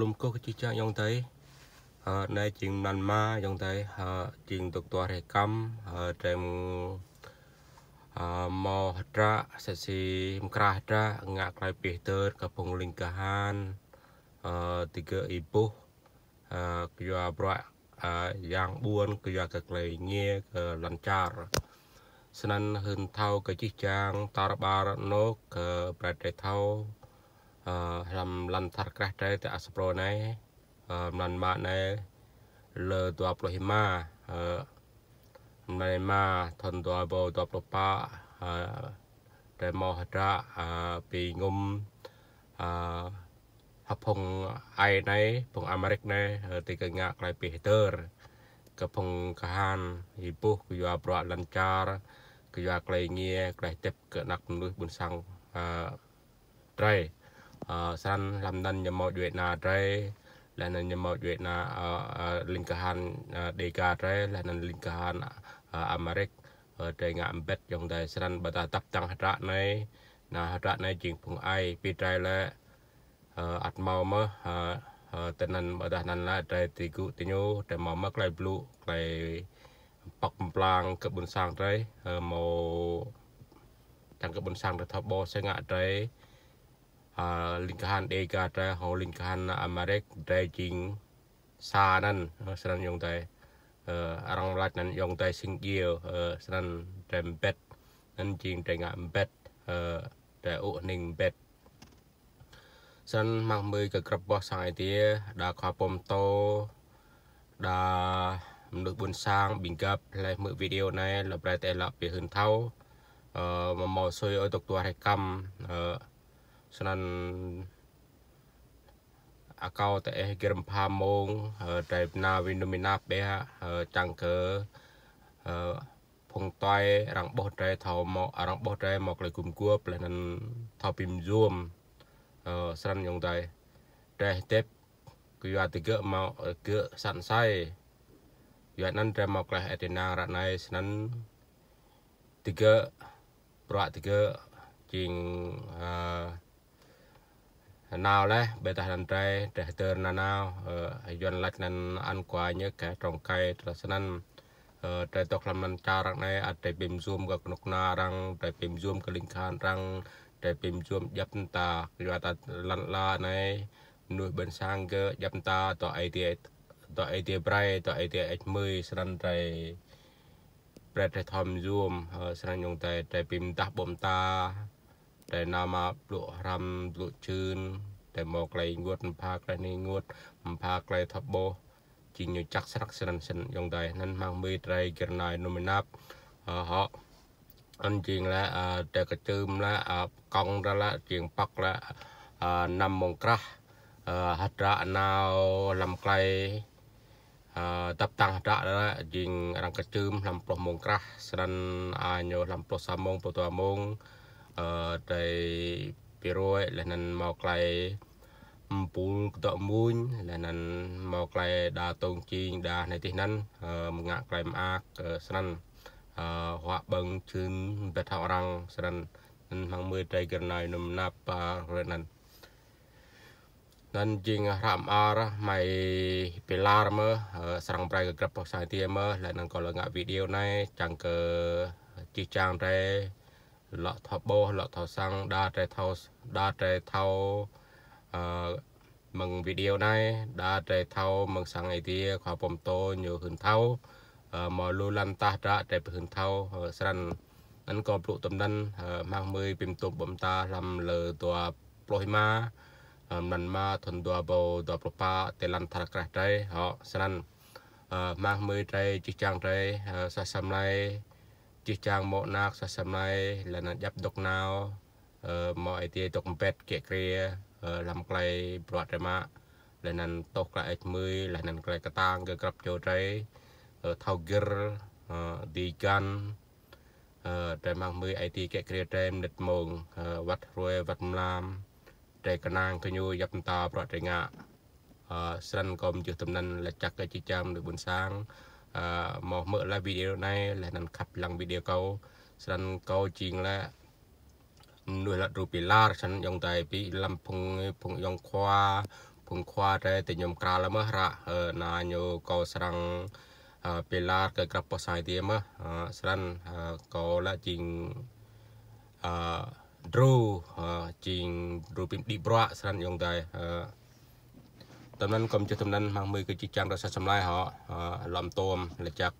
លំកុសគឺជាយ៉ាងយ៉ាងទៅណែជាងណាន់ម៉ាយ៉ាងទៅជាងទុកទាស់រកម្មតែអមត្រាសេស៊ីមក្រាស់ត្រាងាក់ក្រៃពេទើតកំពងលិងកាហានអទីកអ៊ីពុះអគយប្រយ៉ាង4គយកក្លេងាកលនចារស្នានហឹនថៅកជីចាងតរបារណូកប្រតិថោ làm lăn thật cả trái tại Aspro này làm bạn này lờ tua pro hima này mà thần tua bồ tua pro pa trái mò hạt ra bị ngum hấp phong ai này phong Americ này thì cái ngạc lại bị tơ cái phong kahan hipu kêu pro lăn char kêu kêu nghe kêu tiếp cái nặc nuôi buồn sang trái săn làm nên nhầm một Việt Nam trái là nên nhầm một Việt Nam linh cơ hàn đề ca trái là nên linh cơ hàn Amerik trái ngã bết dòng đời săn bà ta tập tăng hạt rạ này là hạt rạ này chuyện phùng ai bị trái là ạt màu mơ tên nên bà ta nên là trái tì cụ tì nhô trái màu mơ lại blue lại បកបំឡាងកបុនសាងត្រៃមកទាំងកបុនសាងរដ្ឋបោសង្ហត្រៃ À, Linkahan cả tra ho Linkahan Amarek Dajing Sa nan ờ, senan yong tai arang lat nan yong tai sinh gil senan dem bet nan jing tai nga bet ờ, tai u ning bet san mang mười cái crop boss sang ai tia đã khóa bom to đã được buôn sang bình gặp lại mười video này là bài tệ lập về hơn thao ờ, mà màu xôi ở tục tua hay cầm ឆ្នាំអកោតេហ្គរំផាមងតេណាវិនមីណាបេចាំងកើភងតៃរាំងបោះតេថោមករាំងបោះតេមកលើគុំគួផ្លែនឹងថោពីមយួមស្រាន់យងតៃតេទេគឺអតិកើមកគឺសាន់សៃយត់នឹងតេមកក្លេះអេតេណារណៃស្នឹងតិកើប្រតិកើជាងអឺ nào lẽ bê ta đàn trai trẻ tơ nà nào dân lạch nên ăn quá nhớ cả trong cây trở sân trẻ tộc làm nên cha rằng này à trẻ bìm zoom gặp nục na rằng trẻ bìm zoom cái linh khan rằng trẻ bìm zoom dập ta cái ta lăn la này nuôi bên sang cơ dập ta tỏ ai thì tỏ ai thì brai tỏ ai thì ếch mươi sân trai trẻ trẻ thầm zoom sân nhung tay trẻ bìm ta bom ta ដែលណាមកលក់រំលក់ជឿនតែមកក្លែងងួតមិនផាក្លែងនេះងួតមិនផាក្លែងថាបោជីញចាក់ស្រាក់ស្រានសិនយ៉ាងដែរនឹងមកមេត្រៃគរណៃនំណាប់ហោអនជាងឡាតែកជើមឡាកង់ឡាជាងប៉កឡាណាំមងក្រាស់ហត្រណៅលំក្លែតាប់តាំងដាក់ជាងរង្កជើមលំប្រុសមងក្រាស់ស្រានអាញោលំប្រុសសាមងពតមង tới ពីរួយលះនឹងមកក្លែអំពូលកតមួយលះនឹងមកក្លែដាតងជីងដានៅទីហ្នឹងមកងាក់ក្លែមអាកស្រាន់អឺហក់បឹងជឿនបេតរងស្រាន់នឹងមកមើលត្រីក្រណៃនំណាប់ប៉ារនឹងនឹងជាងរ៉ាំអរម៉ៃពីឡារមើស្រងប្រៃក្របផសាយទីមើលលះនឹងក៏លងាក់វីដេអូណែចាំងកើជីចាងតែលកថបោលកថសាំងដាត្រេថោដាត្រេថោអឺមឹងវីដេអូណៃដាត្រេថោមឹងសាំងអីទាខោពំតោញើហឹនថោមកលូឡាន់តាស់ដាត្រេហឹនថោស្រាន់អានក៏ព្រុតំណិនម៉ាស់មើយពីមតុបបំតាឡំលើតัวប្លោះម៉ាមិនម៉ាធនដัวបោដัวប្រប៉ាតេឡាន់ថាក្រាស់ត្រៃហោស្រាន់ម៉ាស់មើយត្រៃជីចាំងត្រៃសាសំឡៃជិះចាងមកណាខ្សសម័យលណាយ៉ាប់ដុកណៅមកអីទីតុកពេតគៀកគ្រាលំក្លៃប្រវត្តិរមាលណានតោះក្លែអេចមួយលណានក្លែកតាងគឺក្របចូលត្រៃថៅគិរឌីកាន់តែមកមើលអីទីគៀកគ្រាតែមនិតមងវត្តរួយវត្តម្លាមតែកណាងកញូយ៉ាប់តាប្រវត្តិរងាស្រិនក៏ជិះតំណិនលចាក់កជីចាំដូចបុនសាងមកមើលឡាវីដេអូណែលែនឹងខាប់ឡើងវីដេអូកោ ស្រានកោជីងឡានួយឡាត់រូពីឡាฉันយងតែពីលំភងភងយងខ្វាភងខ្វាតែតែខ្ញុំក្រាលមើលរ៉ណាញូកោស្រាំងពីឡាក៏ក្រាប់ពោះសាយទៀតមើលស្រានកោឡាជីងអឺ drew ជីងរូពីឌីប្រាក់ស្រានយងតែតំណែងកុំចេះតំណែងមកមើលគឺជាចាំរសាសម្លាយហោឡំតួមលចាក់